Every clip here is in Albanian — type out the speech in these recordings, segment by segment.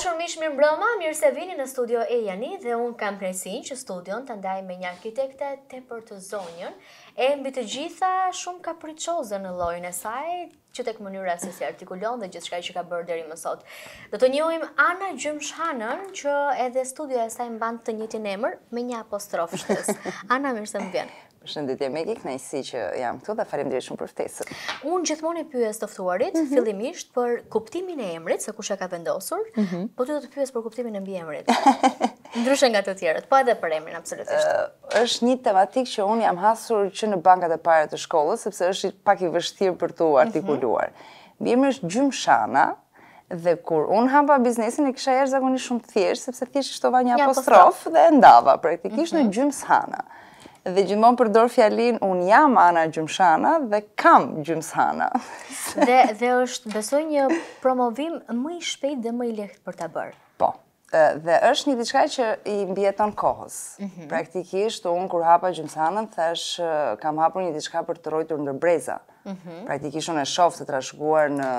dashur mish mirë mbrëma, mirë se vini në studio e jani dhe unë kam kresin që studion të ndaj me një arkitekte të për të zonjën e mbi të gjitha shumë ka pritëshoze në lojnë e saj që tek mënyra se si artikulon dhe gjithë shkaj që ka bërë deri më sot. Dhe të njojmë Ana Gjumshanën që edhe studio e saj mban të njëti nëmër me një apostrofështës. Ana, mirë se më vjenë. Shëndetje me gjik, nëjësi që jam këtu dhe farim dirë shumë për ftesët. Unë gjithmonë e pyës të ftuarit, mhm. fillimisht për kuptimin e emrit, se shë ka vendosur, mhm. po të të pyës për kuptimin e mbi emrit. Ndryshë nga të tjerët, pa po edhe për emrin, absolutisht. është një tematik që unë jam hasur që në bankat e pare të shkollës, sepse është pak i vështirë për të mhm. artikuluar. Mbi emrit është gjymë shana, dhe kur unë hapa biznesin e kisha jashtë zakonisht shumë thjesht, sepse thjesht shtova një apostrof dhe ndava praktikisht në gjymë dhe gjithmonë përdor fjalin unë jam Ana Gjumshana dhe kam Gjumshana. dhe, dhe është besoj një promovim më i shpejt dhe më i lehtë për të bërë. Po, dhe është një diçka që i mbjeton kohës. Mm -hmm. Praktikisht, unë kur hapa Gjumshanën, thash kam hapur një diçka për të rojtur ndër breza. Mm -hmm. Praktikisht, unë e shofë të trashguar në,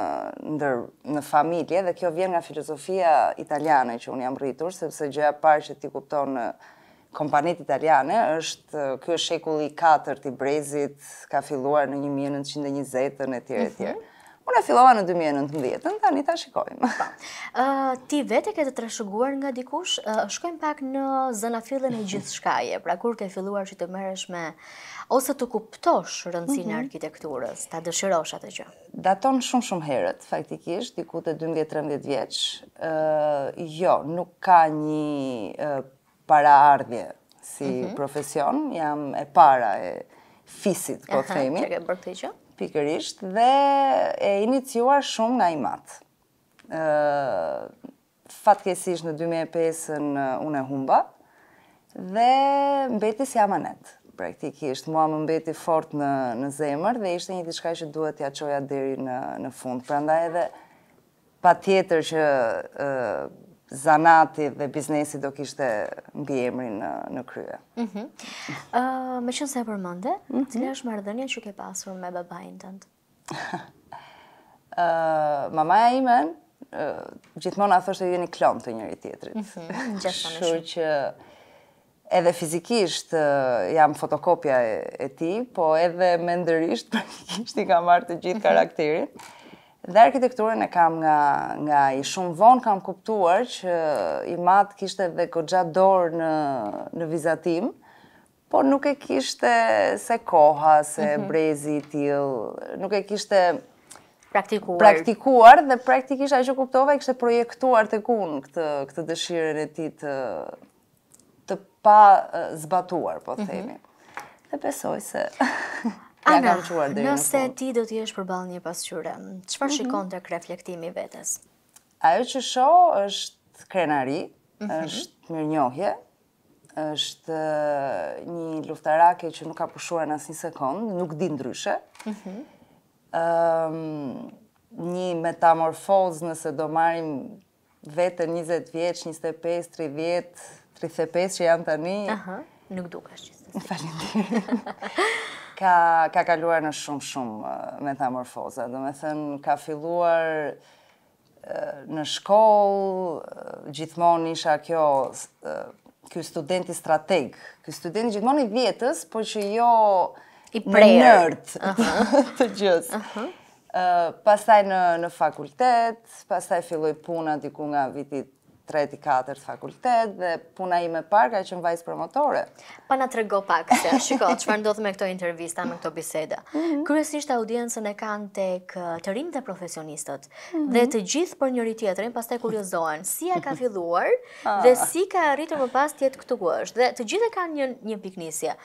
ndër, në familje dhe kjo vjen nga filozofia italiane që unë jam rritur, sepse gjëja parë që ti kupton kompanit italiane, është kjo shekulli 4 i brezit ka filluar në 1920 e tjere e mhm. tjere. Unë e filluar në 2019, të në një ta shikojmë. Po. Ti vete këtë të trashëguar nga dikush, shkojmë pak në zëna fillën e gjithë shkaje, pra kur ke filluar që të meresh me ose të kuptosh rëndësi e mhm. arkitekturës, ta dëshirosh atë gjë? Daton shumë shumë herët, faktikisht, dikute 12-13 vjeqë. Jo, nuk ka një para ardhje si mm -hmm. profesion, jam e para e fisit, po të themi. Aha, që ke bërë këtë Pikërisht, dhe e iniciuar shumë nga i matë. fatkesisht në 2005-ën unë e humba, dhe mbeti si amanet, praktikisht. Mua më mbeti fort në, në zemër dhe ishte një tishka që duhet t'ja qoja deri në, në fund. Pra nda edhe pa tjetër që uh, zanati dhe biznesi do kishte mbi emrin në, krye. Mm -hmm. me qënë se e përmënde, mhm. cilë është mardënja që ke pasur me babajnë të ndë? mamaja imen, gjithmona gjithmonë a thoshtë e jeni klon të njëri tjetrit. Mm -hmm. Shur shumë. që edhe fizikisht jam fotokopja e, ti, po edhe mendërisht, për kështë i ka marrë të gjithë mhm. karakterin. Dhe arkitekturën e kam nga, nga i shumë vonë, kam kuptuar që i matë kishte dhe këtë gjatë dorë në, në vizatim, por nuk e kishte se koha, se mm -hmm. brezi tjilë, nuk e kishte praktikuar. praktikuar dhe praktikisht a që kuptove e kishte projektuar të kunë këtë, këtë dëshirën e ti të, të pa zbatuar, po të mhm. themi. Mm -hmm. Dhe besoj se... Ana, nëse ti do të për balë një pasqyre, që fa mhm. shikon të reflektimi vetës? Ajo që sho është krenari, mhm. është mirë njohje, është një luftarake që nuk ka pushuar në asë një sekund, nuk di ndryshe. Mhm. një metamorfoz nëse do marim vetën 20 vjeç, 25, 30, 35 që janë tani. Aha, nuk duka shqistë. Falim të ka, ka kaluar në shumë shumë metamorfoza. Dhe me thënë, ka filluar në shkollë, gjithmonë isha kjo, kjo studenti strateg, kjo studenti gjithmonë i vjetës, po që jo i prejë nërt uh -huh. të gjithë. Uh -huh. Uh, pastaj në në fakultet, pastaj filloi puna diku nga viti treti, katërt fakultet dhe puna ime parë ka qenë vajzë promotore. Pa na trego pak se shiko, çfarë ndodh me këtë intervistë, me këtë bisedë. Kërësisht mhm. Kryesisht audiencën e kanë tek të rinjtë dhe profesionistët mhm. dhe të gjithë për njëri tjetrin pastaj kuriozohen si ja ka filluar ah. dhe si ka arritur më pas të këtu ku është. Dhe të gjithë kanë një një piknisje.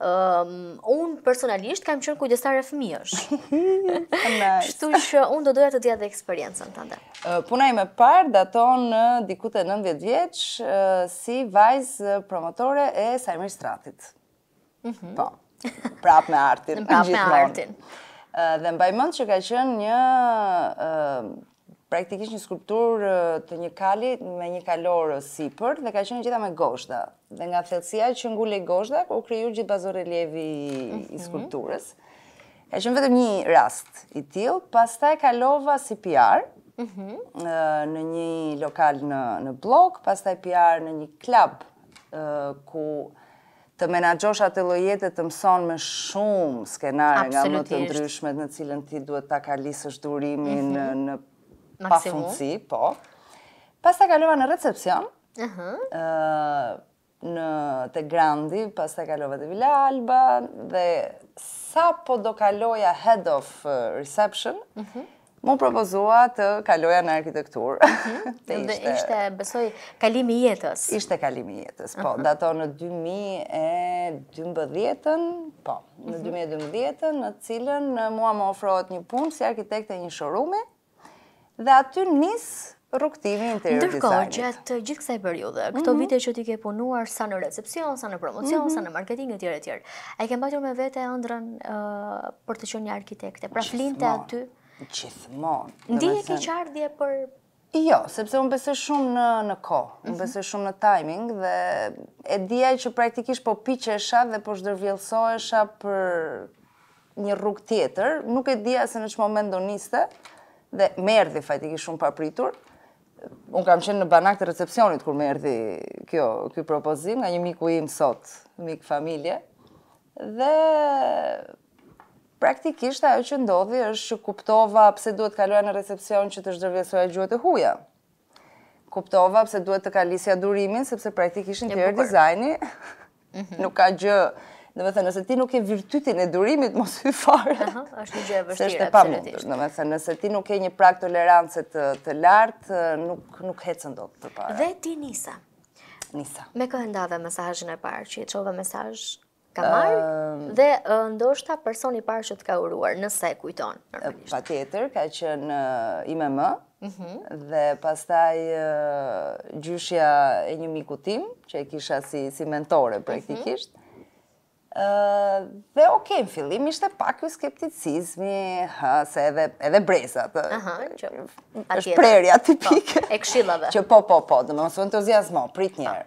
Ehm, unë personalisht kam qënë kujdestar e fëmijësh. nice. Shtu që unë do doja të dhja dhe eksperiencën të ndër. Uh, puna me parë daton në dikute 90 vjeqë si vajzë promotore e sajmër Stratit. Mhm. Po, prap me artin. prap me artin. dhe mbaj mëndë që ka qënë një praktikisht një skulptur të një kali me një kalorë sipër dhe ka qenë gjitha me goshta. Dhe nga thellësia që ngulej goshta u kriju gjithë bazor mm i mhm. skulpturës. Ka qenë vetëm një rast i till, pastaj kalova si PR. Mhm. në një lokal në në blok, pastaj PR në një klub ë ku të menagjosh atë lojete të mëson me shumë skenare nga më të ndryshmet në cilën ti duhet ta kalisësh durimin mm -hmm. në pa fundësi, po. Pas të kalova në recepcion, në të grandi, pas të kalova të Vila Alba, dhe sa po do kaloja head of reception, mhm. mu propozua të kaloja në arkitektur. Mhm. Dhe ishte, besoj, kalimi jetës. Ishte kalimi jetës, po. Dato në 2012-ën, po, në 2012-ën, mhm. në cilën mua më ofrohet një punë si arkitekte një shorume, dhe aty nisë rukëtimi interior designit. Ndërkohë që atë gjithë kësaj periude, këto mhm. vite që ti ke punuar sa në recepcion, sa në promocion, mhm. sa në marketing e tjere tjere, a i ke mbatur me vete e ndrën për të qënë një arkitekte, pra flinë të aty? Gjithmonë. Ndje ke qardje për... Jo, sepse unë bese shumë në, në ko, unë mhm. bese shumë në timing dhe e dhja që praktikisht po piqesha dhe po shdërvjelsoesha për një rrug tjetër, nuk e dhja se në që moment do niste, dhe më erdhi fajtiki shumë papritur. Un kam qenë në banak të recepcionit kur më erdhi kjo ky propozim nga një miku im sot, mik familje. Dhe praktikisht ajo që ndodhi është që kuptova pse duhet kaloja në recepcion që të zhdërvesoja gjuhët e huja. Kuptova pse duhet të kalisja durimin sepse praktikisht interior dizajni mhm. nuk ka gjë Në më thënë, nëse ti nuk e virtytin e durimit, mos i fare. është një gjë e vështirë, absolutisht. Se është thënë, nëse ti nuk e një prak tolerancët të, të lartë, nuk, nuk hecën do të Dhe ti nisa. Nisa. Me këhë ndave mesajin e parë, që i qove mesaj ka marrë, ehm, dhe ndoshta personi i parë që të ka uruar, nëse e kujton. Pa tjetër, ka që në ime më, mhm. dhe pastaj uh, gjyshja e një miku tim që e kisha si, si mentore mhm. praktikisht dhe ok, në fillim ishte pak ju skepticizmi, se edhe, brezat. që është prerja po, tipike. e këshillave. që po, po, po, dhe më mësu entuziasmo, prit njerë. Po.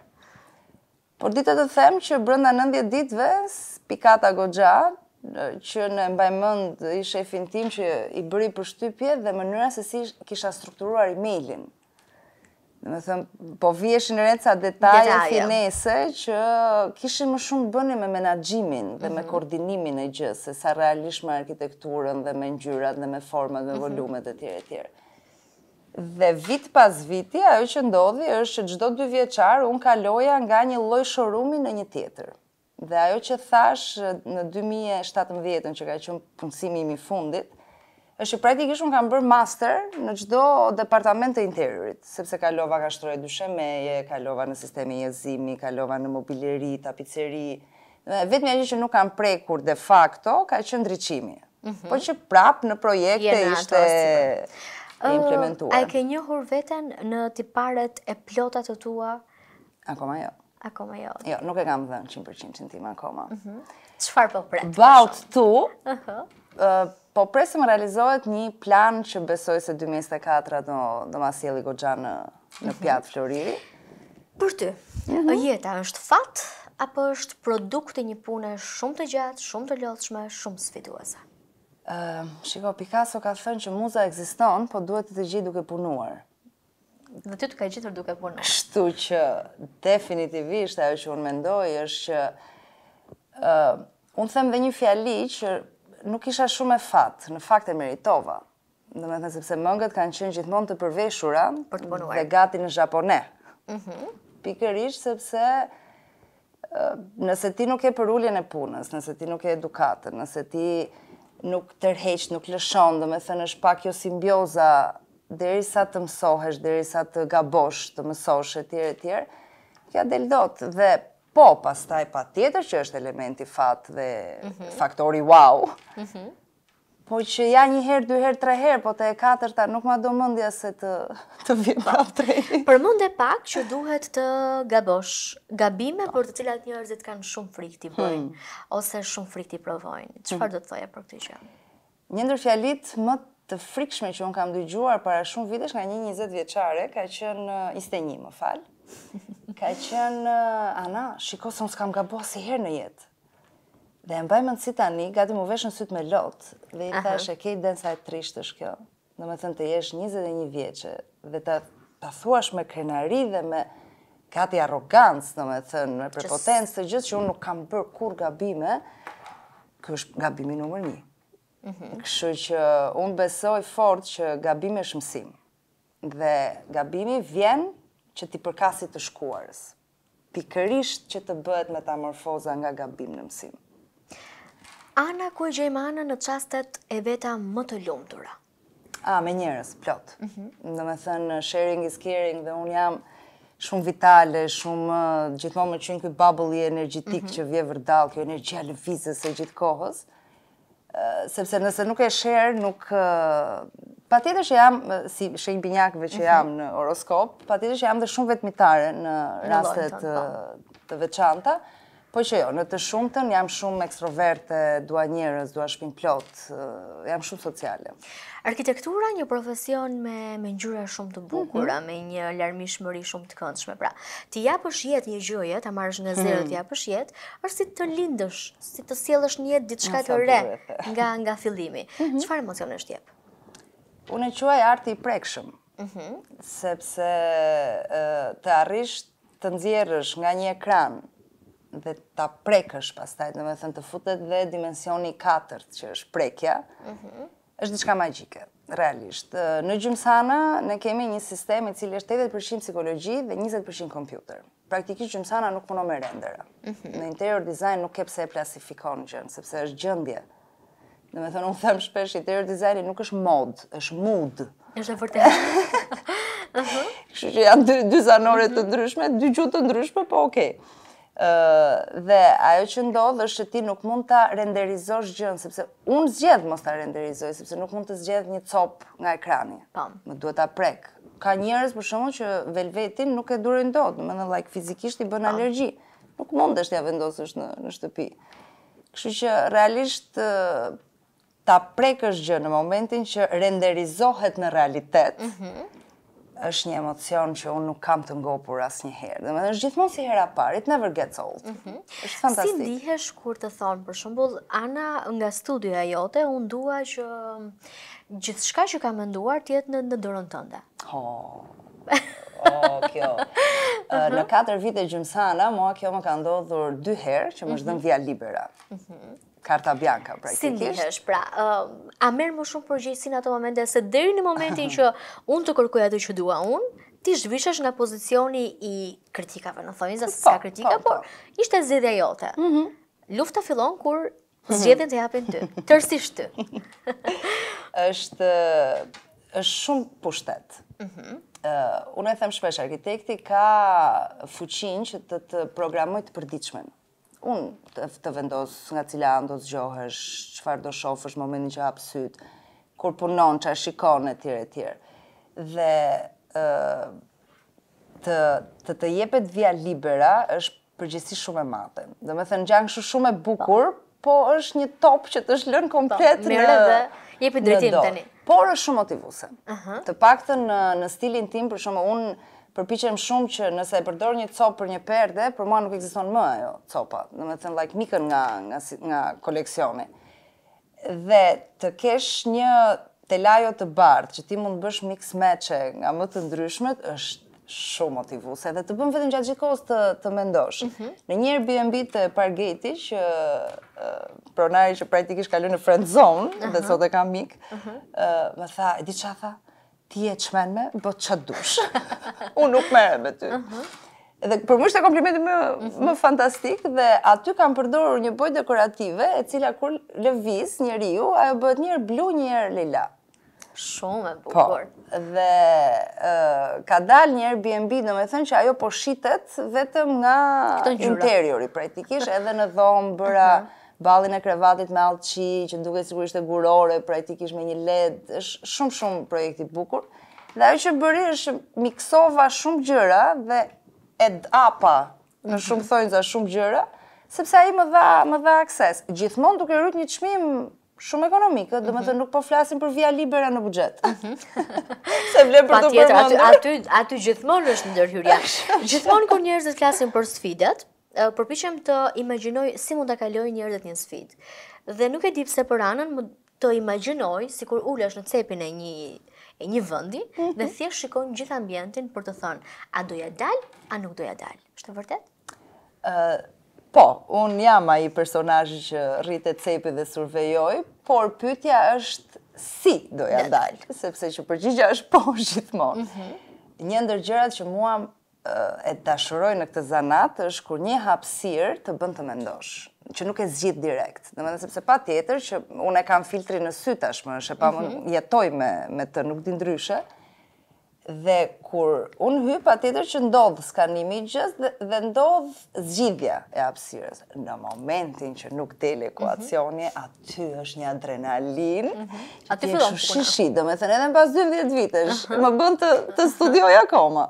Por ditë të them që brënda 90 ditëve, pikata gogja, që në mbajmënd mënd i shefin tim që i bëri për shtypje dhe mënyra se si kisha strukturuar emailin më thëmë, po vjesh në reca detaje, detaje. finese, që kishin më shumë bëni me menagjimin dhe me mhm. koordinimin e gjësë, se sa realisht me arkitekturën dhe me njyrat dhe me format dhe mhm. volumet dhe tjere tjere. Dhe vit pas viti, ajo që ndodhi është që gjdo dy vjeqar, unë kaloja nga një loj shorumi në një tjetër. Dhe ajo që thash në 2017-ën që ka qënë punësimi imi fundit, është që praktikisht unë kam bërë master në gjdo departament të interiorit, sepse kalova ka shtrojë dushe meje, kalova në sistemi jezimi, kalova në mobileri, tapiceri, vetëm ajo që nuk kam prej kur de facto, ka që ndryqimi. Mhm. Po që prap në projekte ishte e implementuar. a e ke njohur veten në tiparet e plota të tua? Akoma jo. Akoma jo. Jo, nuk e kam dhënë 100% tim akoma. Mm Qëfar po pret? About to, uh po presim realizohet një plan që besoj se 2024 do, do ma sjeli gogja në, në mhm. pjatë floriri. Për ty, uh jeta është fat apo është produkt e një pune shumë të gjatë, shumë të lodhshme, shumë sfiduese? shiko, Picasso ka thënë që muza eksiston, po duhet të të gjithë duke punuar. Dhe ty të ka gjithër duke punuar. Shtu që definitivisht ajo që unë mendoj është që unë them dhe një fjali që nuk isha shumë e fatë, në fakt e meritova. Në me thënë sepse mëngët kanë qenë gjithmonë të përveshura për të dhe gati në Japone. Mhm. Pikër -hmm. sepse nëse ti nuk e për ulljen e punës, nëse ti nuk e edukatën, nëse ti nuk tërheqë, nuk lëshon, dhe me thënë është pak jo simbioza dheri sa të mësohesh, dheri sa të gabosh, të mësosh, e tjere, e tjere, kja del dot. Dhe Po, pas taj pa tjetër që është elementi fat dhe mhm. faktori wow. Mhm. Po që ja një herë, dy herë, tre herë, po të e katërta nuk ma do mëndja se të, të vjen po. pa të Për mund e pak që duhet të gabosh gabime, po. për të cilat njërëzit kanë shumë frikti t'i bëjnë, hmm. ose shumë frikti t'i provojnë. Qëfar hmm. do të thoja për këtë që? Një ndër fjalit më të frikshme që unë kam dëgjuar para shumë vitesh nga një 20 vjeqare, ka qënë 21 uh, më falë, Ka e qenë, eh, Anna, shiko se unë s'kam gabua si herë në jetë. Dhe e mbaj më në tani, një, gati mu uveshë në sytë me lotë, dhe i thash e kejtë sa e trishtë është kjo. Në me thënë të jesh 21 vjeqe dhe të pathuash me krenari dhe me kati arogancë, në me thënë, me prepotencë të gjithë, që unë nuk kam bërë kur gabime, kjo është gabimi nëmër një. Mhm. Kështu që unë besoj fort që gabime është mësim. Dhe gabimi vjen që ti përkasit të shkuarës, pikërisht që të bëhet metamorfoza nga gabim në mësim. Ana ku e gjejmë ana në qastet e veta më të lumtura? A, me njërës, plot. Mhm. Në me thënë, sharing is caring dhe unë jam shumë vitale, shumë gjithmonë më qënë këj bubble i energetik mhm. që vje vërdal, kjo energjia lëfizës e gjithkohës sepse nëse nuk e shërë, nuk... Pa tjetër që jam, si shenjë binjakve që jam mhm. në horoskop, pa tjetër që jam dhe shumë vetmitare në rastet po. të veçanta. Po që jo, në të shumëtën jam shumë ekstroverte, dua njërës, dua shpin plot, jam shumë sociale. Arkitektura, një profesion me, me njëra shumë të bukura, mhm. me një larmish shmëri shumë të këndshme, pra, ti ja jetë një gjoje, ta marrësh nga zero, mhm. ti ja jetë, është si të lindësh, si të sielësh një jetë ditë shka të re nga, nga fillimi. Qëfar mhm. emocion është jepë? Unë e quaj arti i prekshëm, sepse të arrish të nëzjerësh nga një ekran dhe ta prekësh pastaj, dhe me thënë të futet dhe dimensioni 4 që është prekja, mm -hmm. është diçka magjike, realisht. Në gjymësana, ne kemi një sistem i cili është 80% psikologi dhe 20% kompjuter. Praktikisht gjymësana nuk puno me rendera. Mm -hmm. Në interior design nuk ke pse e plasifikon gjën, sepse është gjëndje. Dhe me thënë, unë them shpesh, interior design nuk është mod, është mood. është e vërtet. Kështë që janë dy, dy zanore të ndryshme, dy gjutë të ndryshme, po okej. Okay dhe ajo që ndodh është që ti nuk mund ta renderizosh gjën sepse unë zgjedh mos ta renderizoj sepse nuk mund të zgjedh një copë nga ekrani. Pam. Më duhet ta prek. Ka njerëz për shumë që velvetin nuk e durojnë dot, do të thonë like fizikisht i bën Pam. alergji. Nuk mundesh t'ia ja vendosësh në në shtëpi. Kështu që realisht ta prekësh gjë në momentin që renderizohet në realitet. Mhm është një emocion që unë nuk kam të ngopur asë një herë. Dhe me dhe është gjithmonë si hera parë, it never gets old. Mm është fantastik. Si ndihesh kur të thonë, për shumbull, Ana nga studioja jote, unë dua që gjithë shka që ka menduar tjetë në, në dorën tënde. Ho, oh. oh, kjo. Në 4 vite gjymsana, mua kjo më ka ndodhur dy herë që më është dhënë mhm. libera. Uh karta bianca praktikisht. Si ndihesh, pra, uh, a merë më shumë përgjithsin ato momente, se dheri në momentin që unë të kërkuj atë që dua unë, ti zhvishesh nga pozicioni i kritikave, në thonjë, se po, s'ka kritika, po, po. por ishte zidhja jote. Mhm. Lufta fillon kur mhm. zgjedhjen të japin ty, tërsisht ty. është shumë pushtet. Mhm. Uh, unë e them shpesh, arkitekti ka fuqin që të të programoj të përdiqmenë unë të vendosë nga cila ndo zgjohesh, qëfar do shofësh momentin që hapë sytë, kur punon, që a shikon e tjere tjere. Dhe të, të të jepet via libera është përgjësi shumë e madhe. Dhe me thënë gjangë shumë shumë e bukur, po është një top që të shlënë komplet po, në... Mire dhe jepi drejtim tani. Por është shumë motivuse. Uh -huh. Të pak të në, në stilin tim, për shumë unë, përpiqem shumë që nëse e përdor një copë për një perde, për mua nuk ekziston më ajo copa. me të thënë like mikën nga nga nga koleksioni. Dhe të kesh një telajo të bardhë që ti mund të bësh mix match nga më të ndryshmet është shumë motivuese dhe të bën vetëm gjatë gjithkohës të të mendosh. Mm -hmm. Në një Airbnb të Pargeti që uh, pronari që praktikisht kalon në friend zone, uh -huh. dhe sot e kam mik, ë uh -huh. uh, më tha, "E di çfarë tha? ti e qmen me, bo po që dush. Unë nuk e me ty. Mhm. Dhe për më shte komplimenti më, më mhm. fantastik dhe aty kam përdorur një boj dekorative e cila kur lëviz një riu, ajo bëhet njërë blu njërë lila. Shumë e po. bukur. Po, dhe uh, ka dal një Airbnb, do me thënë që ajo po shitet vetëm nga interiori, praktikisht edhe në dhomë, bëra... Uh mhm. -huh ballin e krevatit me allçi që duket sigurisht e gurore, pra ti kish me një led, është shumë shumë projekt i bukur. Dhe ajo që bëri është miksova shumë gjëra dhe e apa në shumë thonjza shumë gjëra, sepse ai më dha më dha akses. Gjithmonë duke rrit një çmim shumë ekonomikë, do të thënë mhm. nuk po flasim për via libera në buxhet. Mhm. Se vlen për të bërë aty aty gjithmonë është ndërhyrja. gjithmonë kur njerëzit flasin për sfidat, përpiqem të imagjinoj si mund ta kaloj njerëzit një sfidë. Dhe nuk e di pse për anën të imagjinoj sikur ulesh në cepin e një e një vendi mhm. dhe thjesht shikon gjithë ambientin për të thënë a doja dal, a nuk doja dal. Është vërtet? Po, unë jam a i personajë që rritë e cepi dhe survejoj, por pytja është si doja dalë, sepse që përgjigja është po gjithmonë. Mm -hmm. Një ndërgjërat që mua e dashuroj në këtë zanat është kur një hapësir të bën të mendosh, që nuk e zgjidh direkt. Në mëndë sepse pa tjetër që unë e kam filtri në sy tashmë, është e pa mm -hmm. jetoj me, me të nuk dindryshe, dhe kur unë hy pa tjetër që ndodhë skanimi gjës dhe, dhe ndodhë zgjidhja e hapësirës. Në momentin që nuk dele ekuacionje, mhm. mm -hmm. aty është një adrenalin. Mm -hmm. Aty fillon. Shishi, dhe me thënë edhe në pas 12 vitesh, më bën të, të studioj akoma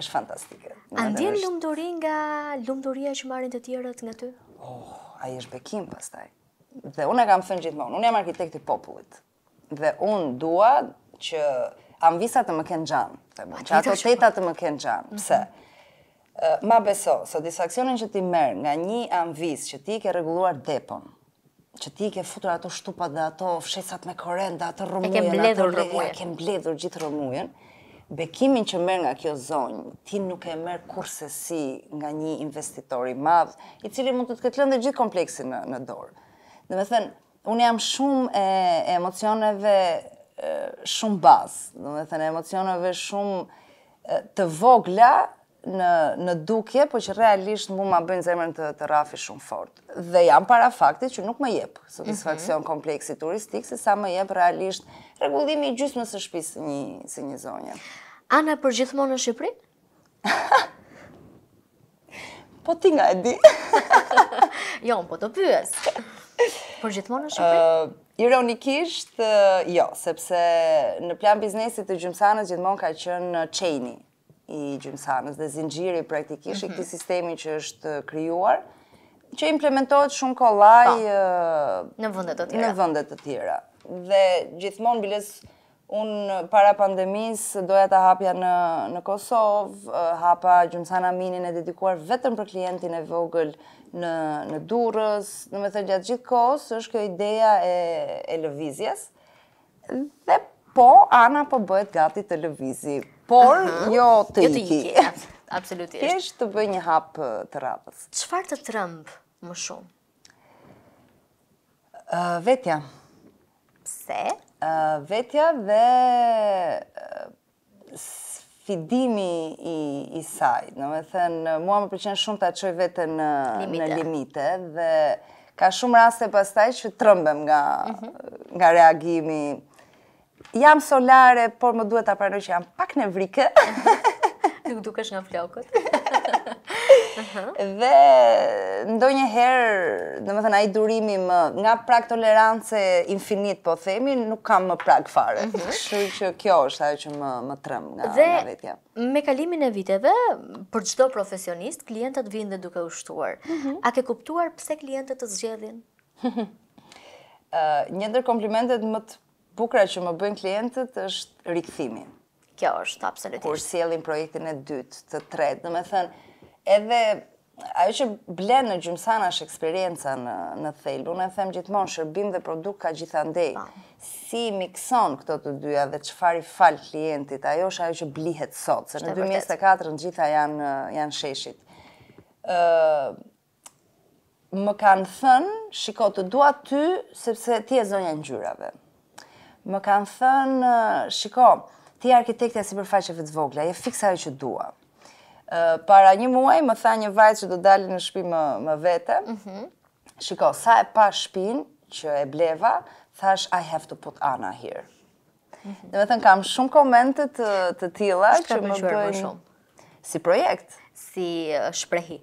është fantastike. A ndjen është... nga lumturia që marrin të tjerët nga ty? Oh, ai është bekim pastaj. Dhe unë e kam thënë gjithmonë, unë jam arkitekti i popullit. Dhe unë dua që anvisat të më kenë gjanë, që ato teta po. të më kenë gjanë. Mhm. Pse? ma beso, satisfakcionin që ti merë nga një anvis që ti ke reguluar depon, që ti ke futur ato shtupat dhe ato fshesat me korend dhe ato rëmujen, e ke mbledhur e mbledhur gjithë rëmujen, bekimin që merë nga kjo zonjë, ti nuk e merë kurse si nga një investitori madhë, i cili mund të të këtë lëndë gjithë kompleksin në, në dorë. Dhe me thënë, unë jam shumë e, e emocioneve e, shumë bazë, dhe me thënë, emocioneve shumë e, të vogla në, në dukje, po që realisht mu ma bëjnë zemrën të, të rafi shumë fort. Dhe jam para faktit që nuk më jepë mhm. satisfakcion kompleksi turistik, se sa më jepë realisht regullimi i gjysmës së shtëpisë në një në një zonje. Ana për gjithmonë në Shqipëri? Po ti nga e di. Jo, po të pyes. Për gjithmonë në Shqipëri? Ironikisht, jo, sepse në plan biznesit të gjymsanës gjithmonë ka qenë çeni i gjymsanës dhe zinxhiri praktikisht i mhm. këtij sistemi që është krijuar që implementohet shumë kollaj po, në vendet të tjera. Në vëndet të tjera. Dhe gjithmonë biles un para pandemis doja ta hapja në në Kosovë, hapa Gjumsan Aminin e dedikuar vetëm për klientin e vogël në në Durrës. Domethënë gjatë gjithë kohës është kjo ideja e e lëvizjes. Dhe po Ana po bëhet gati të lëvizi. Por jo të, jo të iki absolutisht. Kesh të bëj një hap të rrapës. Qëfar të të rëmbë më shumë? Vetja. Se? Vetja dhe sfidimi i saj. Në me thënë, mua më përqen shumë të aqoj vete në limite dhe... Ka shumë raste pastaj që trëmbem nga mhm. reagimi. Jam solare, por më duhet të aparënoj që jam pak në vrike. ti dukesh nga flokët. dhe ndonjëherë, domethënë ai durimi më nga prag tolerance infinit po themi, nuk kam më prag fare. Mhm. Kështu që kjo është ajo që më më trëm nga dhe, Me kalimin e viteve, për çdo profesionist, klientët vijnë dhe duke u shtuar. Mhm. A ke kuptuar pse klientët të zgjedhin? Ëh, një ndër komplimentet më të bukura që më bëjnë klientët është rikthimi kjo është absolutisht. Kur sjellin projektin e dytë, të tretë, domethënë edhe ajo që blen në gjymsana është eksperienca në, në thejl, e them gjithmonë shërbim dhe produkt ka gjithandej, po. si mikson këto të dyja dhe që fari fal klientit, ajo është ajo që blihet sot, se në 2004 në gjitha janë, janë sheshit. Uh, më kanë thënë, shiko të dua ty, sepse ti e zonja në gjyrave. Më kanë thënë, shiko, shiko, ti arkitektja si përfaqe të vogla, je fiksa e që dua. Uh, para një muaj, më tha një vajzë që do dali në shpi më, më vete, mm shiko, sa e pa shpin që e bleva, thash, I have to put Anna here. Mhm. Dhe me thënë, kam shumë komente të, të tila që më bëjnë... shumë? Si projekt. Si uh, shprehi.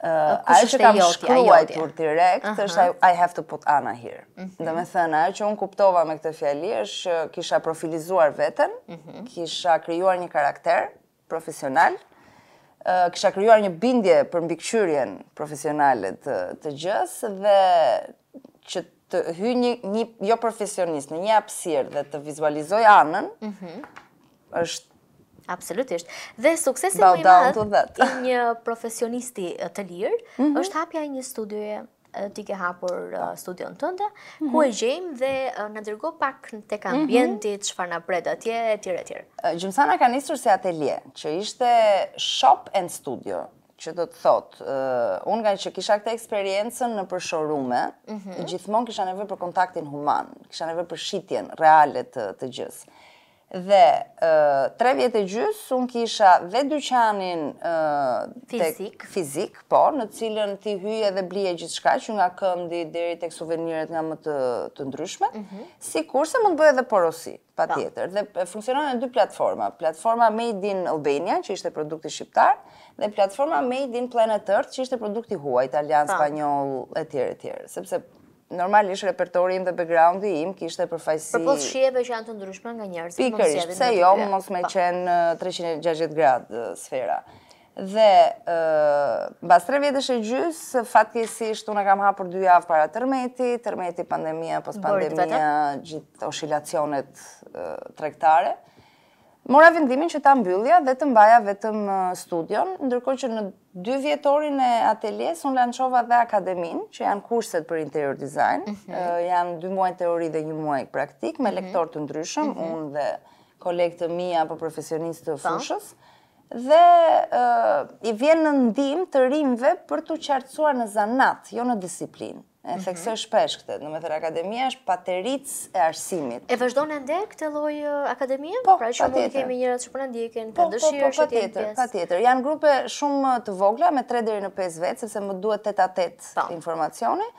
Uh, ajo që kam jotja, shkruajtur direkt, është I, I have to put Anna here. Mhm. Dhe me thënë, ajo që unë kuptova me këtë fjali është kisha profilizuar vetën, mhm. kisha kryuar një karakter profesional, kisha kryuar një bindje për mbikëqyrien profesionalet të, të gjës, dhe që të hy një, një jo profesionist, në një apsir dhe të vizualizoj anën, mhm. është Absolutisht. Dhe suksesi më i madh i një profesionisti të lirë mm -hmm. është hapja e një studioje ti ke hapur studion tënde, mm -hmm. ku e gjejm dhe na dërgo pak tek mhm. ambienti, çfarë mm -hmm. na pret atje etj etj. Gjymsana ka nisur si atelje, që ishte shop and studio që do të thot, uh, unë nga që kisha këta eksperiencën në përshorume, mm -hmm. gjithmonë kisha neve për kontaktin human, kisha neve për shqitjen realet të, të gjithë dhe tre vjetë e gjysë, unë kisha dhe dyqanin fizik, po, në cilën ti hyje dhe blije gjithë shka, që nga këndi deri tek suveniret nga më të ndryshme, si kurse më të bëhe dhe porosi, pa tjetër. Dhe funksionon në dy platforma, platforma Made in Albania, që ishte produkti shqiptar, dhe platforma Made in Planet Earth, që ishte produkti hua, italian, po. spanyol, etjere, etjere, sepse normalisht repertori im dhe backgroundi im kishte përfaqësi. Për pos shjeve që janë të ndryshme nga njerëzit mos jeve. Pikërisht, jo, mos me qen 360 gradë sfera. Dhe ë mbas 3 vjetësh e gjys, fatkeqësisht unë kam hapur 2 javë para tërmeti, tërmeti pandemia, pas pandemia gjithë oscilacionet trektare. tregtare mora vendimin që ta mbyllja dhe të mbaja vetëm studion, ndërkohë që në dy vjetorin e ateljes unë lanqova dhe akademin, që janë kurset për interior design, mm -hmm. uh, janë dy muaj teori dhe një muaj praktik, me mm -hmm. lektor të ndryshëm, mm -hmm. unë dhe kolegë të mi apo profesionistë të po. fushës, dhe uh, i vjenë në ndim të rimve për të qartësuar në zanat, jo në disiplinë e mhm. theksoj shpesh këtë, në më akademia është patëric e arsimit. E vazhdojnë ende këtë loj akademia? Po, pra që mund të kemi njërat që përna ndjekin, po, të po, dëshirë, po, po, pa tjetër, pa tjetër. Janë grupe shumë të vogla, me 3 dheri në 5 vetë, sepse më duhet 8 a 8 informacioni,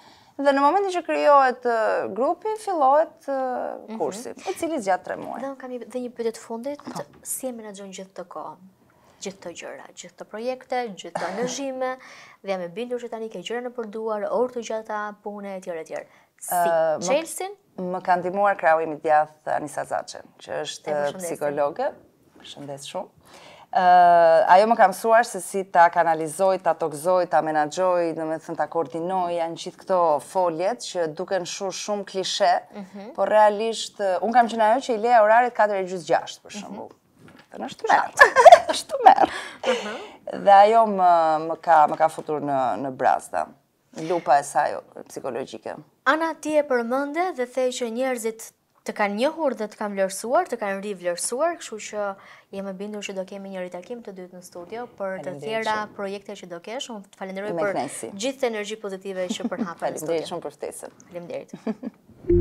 dhe në momentin që kryohet grupi, fillohet mhm. kursit, mm -hmm. e cili zgjatë 3 muaj. Dhe në kam dhe një pëtet fundit, po. si e menagjon gjithë të kohë? gjithë të gjëra, gjithë të projekte, gjithë të angazhime, dhe jam e bindur që tani ke gjëra në përduar, orë të gjata, pune, etj. etj. Si uh, Më, kanë ka ndihmuar krau i Anisa Zaçen, që është psikologe. shëndes shumë. ajo më ka mësuar se si ta kanalizoj, ta tokzoj, ta menagjoj, në me thënë ta koordinoj, janë qitë këto foljet që duken shur shumë klishe, mhm. por realisht, unë kam qenë ajo që i leja orarit 4 për mhm. shumë është në shtu merë. të merë. Dhe ajo më, ka, më ka futur në, në brazda. Lupa e sajo psikologike. Ana, ti e përmënde dhe thej që njerëzit të kanë njohur dhe të kanë vlerësuar, të kanë rri vlerësuar, kështu që jam e bindur që do kemi një ritakim të dytë në studio për të tjera projekte që do kesh. Unë të falenderoj për gjithë energji pozitive që përhapa në studio. Falenderoj shumë për ftesën. Faleminderit.